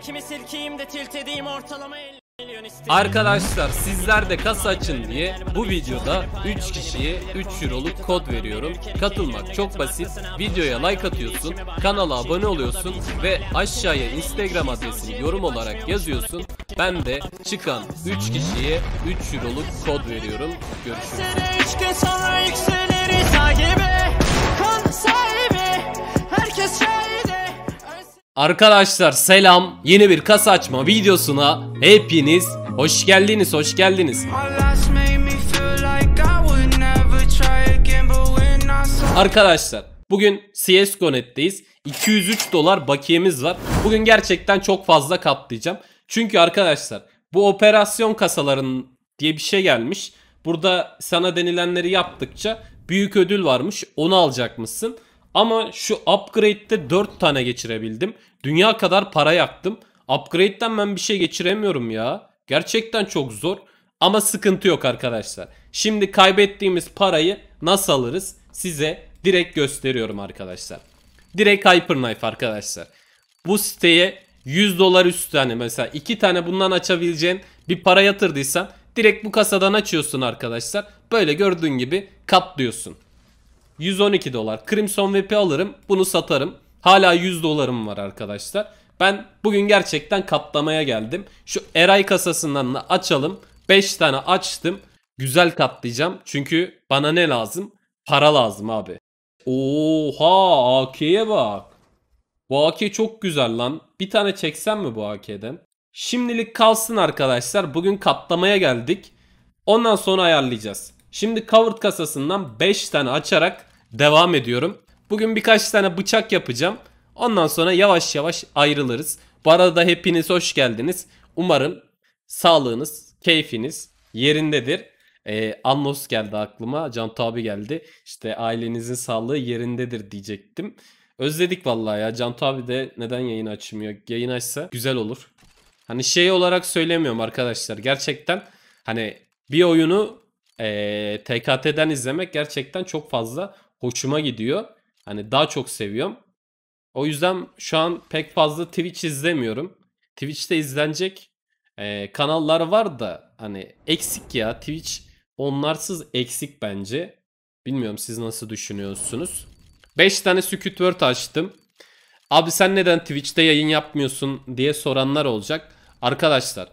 kimi silkeyim de tilt edeyim ortalama 50 milyon isteyeyim. Arkadaşlar sizler de kasa açın diye bu videoda 3 kişiye 3 euroluk kod veriyorum. Katılmak çok basit. Videoya like atıyorsun, kanala abone oluyorsun ve aşağıya Instagram adresini yorum olarak yazıyorsun. Ben de çıkan 3 kişiye 3 euroluk kod veriyorum. Görüşürüz. herkes şahit şey Arkadaşlar selam. Yeni bir kasa açma videosuna hepiniz hoş geldiniz, hoş geldiniz. Arkadaşlar bugün CSGO net'teyiz. 203 dolar bakiyemiz var. Bugün gerçekten çok fazla kaplayacağım. Çünkü arkadaşlar bu operasyon kasaların diye bir şey gelmiş. Burada sana denilenleri yaptıkça büyük ödül varmış. Onu alacakmışsın. Ama şu upgrade'de 4 tane geçirebildim. Dünya kadar para yaktım. Upgrade'den ben bir şey geçiremiyorum ya. Gerçekten çok zor. Ama sıkıntı yok arkadaşlar. Şimdi kaybettiğimiz parayı nasıl alırız size direkt gösteriyorum arkadaşlar. Direkt Hyperknife arkadaşlar. Bu siteye 100 dolar üstü tane mesela 2 tane bundan açabileceğin bir para yatırdıysan direkt bu kasadan açıyorsun arkadaşlar. Böyle gördüğün gibi katlıyorsun. 112 dolar. Crimson VP alırım. Bunu satarım. Hala 100 dolarım var arkadaşlar. Ben bugün gerçekten katlamaya geldim. Şu Eray kasasından da açalım. 5 tane açtım. Güzel katlayacağım. Çünkü bana ne lazım? Para lazım abi. Oha AK'ye bak. Bu AK çok güzel lan. Bir tane çeksem mi bu AK'den? Şimdilik kalsın arkadaşlar. Bugün katlamaya geldik. Ondan sonra ayarlayacağız. Şimdi covered kasasından 5 tane açarak devam ediyorum. Bugün birkaç tane bıçak yapacağım. Ondan sonra yavaş yavaş ayrılırız. Bu arada hepiniz hoş geldiniz. Umarım sağlığınız, keyfiniz yerindedir. Ee, Anlos geldi aklıma. Can abi geldi. İşte ailenizin sağlığı yerindedir diyecektim. Özledik vallahi ya. Can abi de neden yayın açmıyor? Yayın açsa güzel olur. Hani şey olarak söylemiyorum arkadaşlar. Gerçekten hani bir oyunu e, TKT'den izlemek gerçekten çok fazla hoşuma gidiyor. Hani daha çok seviyorum. O yüzden şu an pek fazla Twitch izlemiyorum. Twitch'te izlenecek e, kanallar var da hani eksik ya Twitch onlarsız eksik bence. Bilmiyorum siz nasıl düşünüyorsunuz. 5 tane Squidward açtım. Abi sen neden Twitch'te yayın yapmıyorsun diye soranlar olacak. Arkadaşlar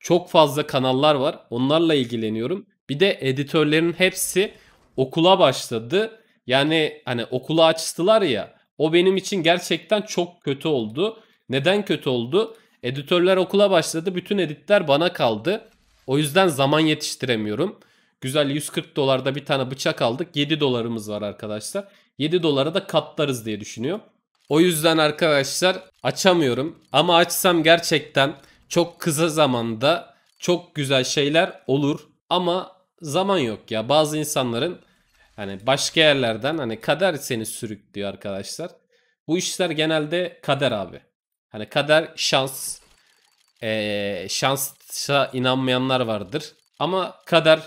çok fazla kanallar var. Onlarla ilgileniyorum. Bir de editörlerin hepsi okula başladı. Yani hani okulu açtılar ya. O benim için gerçekten çok kötü oldu. Neden kötü oldu? Editörler okula başladı. Bütün editler bana kaldı. O yüzden zaman yetiştiremiyorum. Güzel 140 dolarda bir tane bıçak aldık. 7 dolarımız var arkadaşlar. 7 dolara da katlarız diye düşünüyorum. O yüzden arkadaşlar açamıyorum. Ama açsam gerçekten çok kısa zamanda çok güzel şeyler olur. Ama zaman yok ya. Bazı insanların hani başka yerlerden hani kader seni sürüklüyor arkadaşlar. Bu işler genelde kader abi. Hani kader şans. Ee, şansa inanmayanlar vardır. Ama kader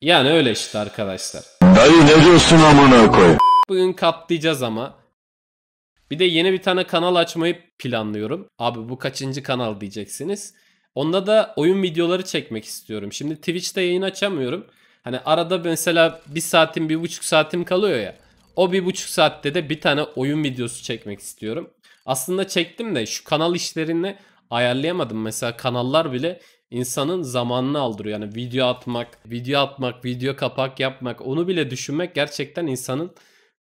yani öyle işte arkadaşlar. Dayı ne diyorsun amına koy. Bugün katlayacağız ama. Bir de yeni bir tane kanal açmayı planlıyorum. Abi bu kaçıncı kanal diyeceksiniz. Onda da oyun videoları çekmek istiyorum. Şimdi Twitch'te yayın açamıyorum. Hani arada mesela bir saatim bir buçuk saatim kalıyor ya. O bir buçuk saatte de bir tane oyun videosu çekmek istiyorum. Aslında çektim de şu kanal işlerini ayarlayamadım. Mesela kanallar bile insanın zamanını aldırıyor. Yani video atmak, video atmak, video kapak yapmak onu bile düşünmek gerçekten insanın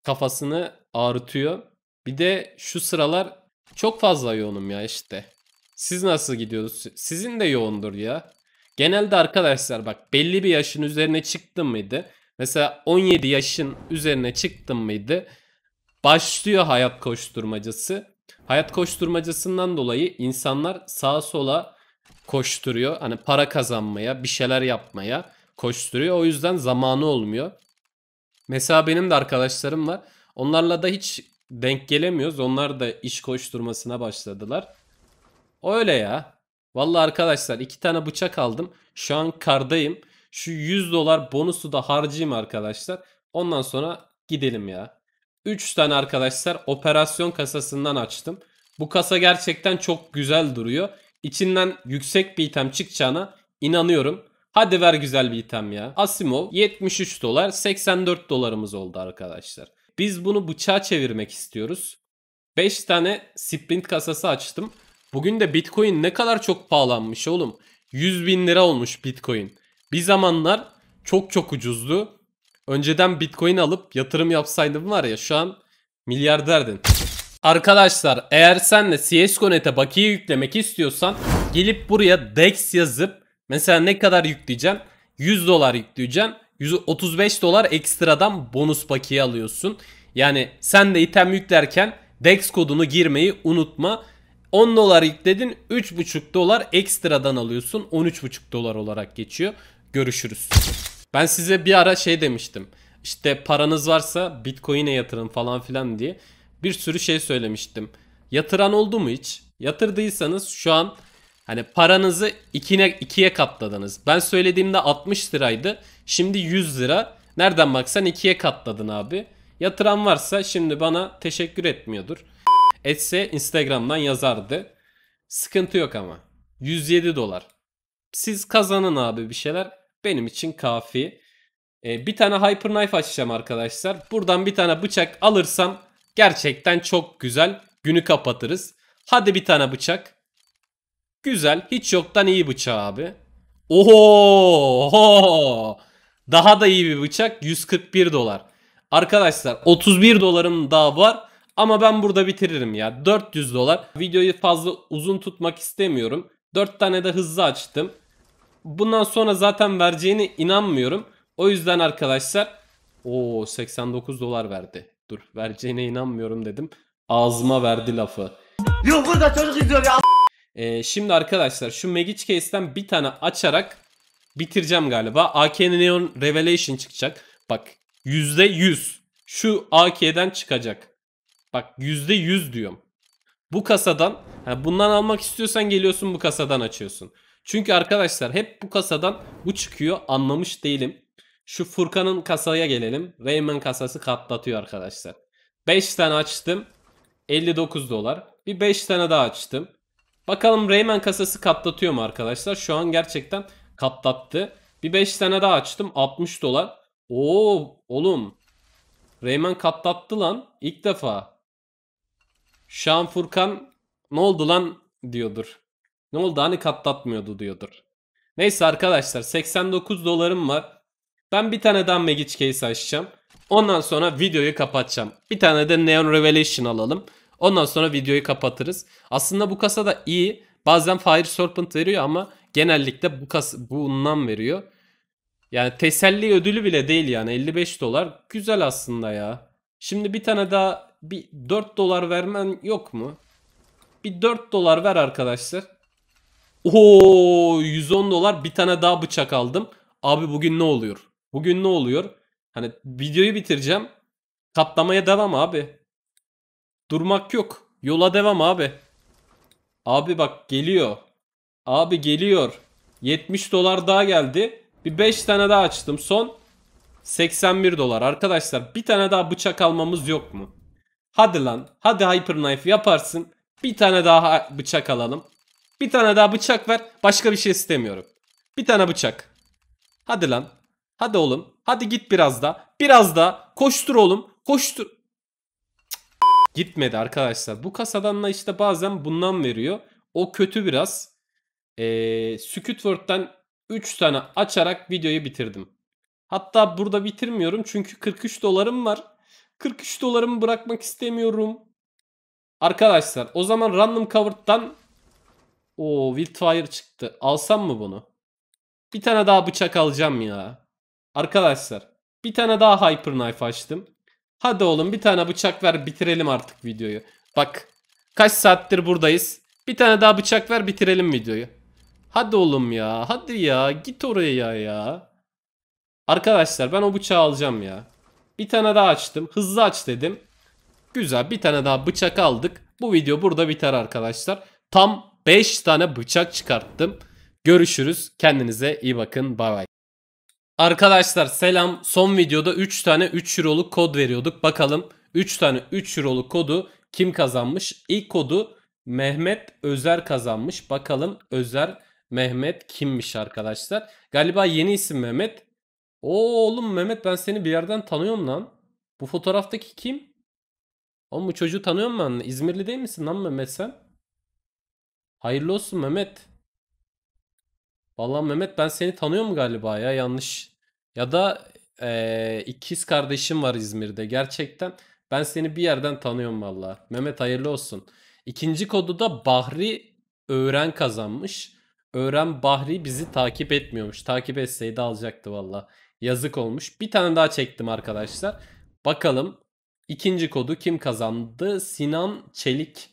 kafasını ağrıtıyor. Bir de şu sıralar çok fazla yoğunum ya işte. Siz nasıl gidiyorsunuz? Sizin de yoğundur ya. Genelde arkadaşlar bak belli bir yaşın üzerine çıktın mıydı? Mesela 17 yaşın üzerine çıktın mıydı? Başlıyor hayat koşturmacası. Hayat koşturmacasından dolayı insanlar sağa sola koşturuyor. Hani para kazanmaya, bir şeyler yapmaya koşturuyor. O yüzden zamanı olmuyor. Mesela benim de arkadaşlarım var. Onlarla da hiç denk gelemiyoruz. Onlar da iş koşturmasına başladılar. Öyle ya. Vallahi arkadaşlar iki tane bıçak aldım. Şu an kardayım. Şu 100 dolar bonusu da harcayayım arkadaşlar. Ondan sonra gidelim ya. 3 tane arkadaşlar operasyon kasasından açtım. Bu kasa gerçekten çok güzel duruyor. İçinden yüksek bir item çıkacağına inanıyorum. Hadi ver güzel bir item ya. Asimov 73 dolar 84 dolarımız oldu arkadaşlar. Biz bunu bıçağa çevirmek istiyoruz. 5 tane sprint kasası açtım. Bugün de Bitcoin ne kadar çok pahalanmış oğlum. 100 bin lira olmuş Bitcoin. Bir zamanlar çok çok ucuzdu. Önceden Bitcoin alıp yatırım yapsaydım var ya şu an milyarderdin. Arkadaşlar eğer sen de CSGO.net'e bakiye yüklemek istiyorsan gelip buraya DEX yazıp mesela ne kadar yükleyeceğim, 100 dolar yükleyeceğim, 135 dolar ekstradan bonus bakiye alıyorsun. Yani sen de item yüklerken DEX kodunu girmeyi unutma. 10 dolar yükledin 3,5 dolar ekstradan alıyorsun 13,5 dolar olarak geçiyor. Görüşürüz. Ben size bir ara şey demiştim. İşte paranız varsa Bitcoin'e yatırın falan filan diye bir sürü şey söylemiştim. Yatıran oldu mu hiç? Yatırdıysanız şu an hani paranızı ikine, ikiye katladınız. Ben söylediğimde 60 liraydı. Şimdi 100 lira. Nereden baksan ikiye katladın abi. Yatıran varsa şimdi bana teşekkür etmiyordur. Etse Instagram'dan yazardı. Sıkıntı yok ama. 107 dolar. Siz kazanın abi bir şeyler. Benim için kafi. Ee, bir tane Hyperknife açacağım arkadaşlar. Buradan bir tane bıçak alırsam gerçekten çok güzel. Günü kapatırız. Hadi bir tane bıçak. Güzel. Hiç yoktan iyi bıçağı abi. Oho! Oho! Daha da iyi bir bıçak 141 dolar. Arkadaşlar 31 dolarım daha var. Ama ben burada bitiririm ya. 400 dolar. Videoyu fazla uzun tutmak istemiyorum. 4 tane de hızlı açtım. Bundan sonra zaten vereceğini inanmıyorum. O yüzden arkadaşlar o 89 dolar verdi. Dur vereceğine inanmıyorum dedim. Ağzıma verdi lafı. Yok burada çocuk izliyor ya. Ee, şimdi arkadaşlar şu Magic Case'den bir tane açarak bitireceğim galiba. AK Neon Revelation çıkacak. Bak %100 şu AK'den çıkacak. Bak yüzde yüz diyorum. Bu kasadan yani bundan almak istiyorsan geliyorsun bu kasadan açıyorsun. Çünkü arkadaşlar hep bu kasadan bu çıkıyor anlamış değilim. Şu Furkan'ın kasaya gelelim. Raymond kasası katlatıyor arkadaşlar. 5 tane açtım. 59 dolar. Bir 5 tane daha açtım. Bakalım Rayman kasası katlatıyor mu arkadaşlar? Şu an gerçekten katlattı. Bir 5 tane daha açtım. 60 dolar. Oo oğlum. Rayman katlattı lan. İlk defa. Şan Furkan ne oldu lan diyordur. Ne oldu hani katlatmıyordu diyordur. Neyse arkadaşlar 89 dolarım var. Ben bir tane daha Magic Case açacağım. Ondan sonra videoyu kapatacağım. Bir tane de Neon Revelation alalım. Ondan sonra videoyu kapatırız. Aslında bu kasa da iyi. Bazen Fire Serpent veriyor ama genellikle bu kas bundan veriyor. Yani teselli ödülü bile değil yani 55 dolar. Güzel aslında ya. Şimdi bir tane daha bir 4 dolar vermen yok mu? Bir 4 dolar ver arkadaşlar. Oo 110 dolar bir tane daha bıçak aldım. Abi bugün ne oluyor? Bugün ne oluyor? Hani videoyu bitireceğim. Katlamaya devam abi. Durmak yok. Yola devam abi. Abi bak geliyor. Abi geliyor. 70 dolar daha geldi. Bir 5 tane daha açtım. Son 81 dolar. Arkadaşlar bir tane daha bıçak almamız yok mu? Hadi lan. Hadi Hyperknife yaparsın. Bir tane daha bıçak alalım. Bir tane daha bıçak ver. Başka bir şey istemiyorum. Bir tane bıçak. Hadi lan. Hadi oğlum. Hadi git biraz da. Biraz da. Koştur oğlum. Koştur. Cık. Gitmedi arkadaşlar. Bu kasadan da işte bazen bundan veriyor. O kötü biraz. Ee, Squidward'dan 3 tane açarak videoyu bitirdim. Hatta burada bitirmiyorum çünkü 43 dolarım var. 43 dolarımı bırakmak istemiyorum. Arkadaşlar o zaman random cover'dan o Wildfire çıktı. Alsam mı bunu? Bir tane daha bıçak alacağım ya. Arkadaşlar bir tane daha Hyper Knife açtım. Hadi oğlum bir tane bıçak ver bitirelim artık videoyu. Bak kaç saattir buradayız. Bir tane daha bıçak ver bitirelim videoyu. Hadi oğlum ya hadi ya git oraya ya. Arkadaşlar ben o bıçağı alacağım ya. Bir tane daha açtım. Hızlı aç dedim. Güzel bir tane daha bıçak aldık. Bu video burada biter arkadaşlar. Tam 5 tane bıçak çıkarttım. Görüşürüz. Kendinize iyi bakın. Bay bay. Arkadaşlar selam. Son videoda 3 tane 3 Euro'luk kod veriyorduk. Bakalım 3 tane 3 Euro'luk kodu kim kazanmış? İlk kodu Mehmet Özer kazanmış. Bakalım Özer Mehmet kimmiş arkadaşlar? Galiba yeni isim Mehmet. Oo oğlum Mehmet ben seni bir yerden tanıyorum lan. Bu fotoğraftaki kim? Oğlum bu çocuğu tanıyorum ben. İzmirli değil misin lan Mehmet sen? Hayırlı olsun Mehmet. Vallahi Mehmet ben seni tanıyorum galiba ya yanlış. Ya da e, ikiz kardeşim var İzmir'de gerçekten. Ben seni bir yerden tanıyorum valla. Mehmet hayırlı olsun. İkinci kodu da Bahri Öğren kazanmış. Öğren Bahri bizi takip etmiyormuş. Takip etseydi alacaktı valla. Yazık olmuş. Bir tane daha çektim arkadaşlar. Bakalım ikinci kodu kim kazandı? Sinan Çelik.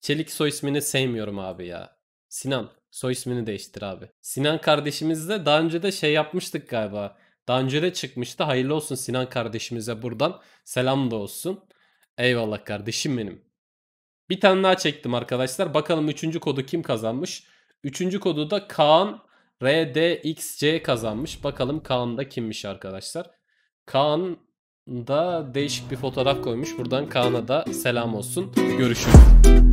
Çelik soy ismini sevmiyorum abi ya. Sinan soy ismini değiştir abi. Sinan kardeşimizle daha önce de şey yapmıştık galiba. Daha önce de çıkmıştı. Hayırlı olsun Sinan kardeşimize buradan. Selam da olsun. Eyvallah kardeşim benim. Bir tane daha çektim arkadaşlar. Bakalım üçüncü kodu kim kazanmış? Üçüncü kodu da Kaan RDXC kazanmış. Bakalım Kaan da kimmiş arkadaşlar. Kaan da değişik bir fotoğraf koymuş. Buradan Kaan'a da selam olsun. Görüşürüz.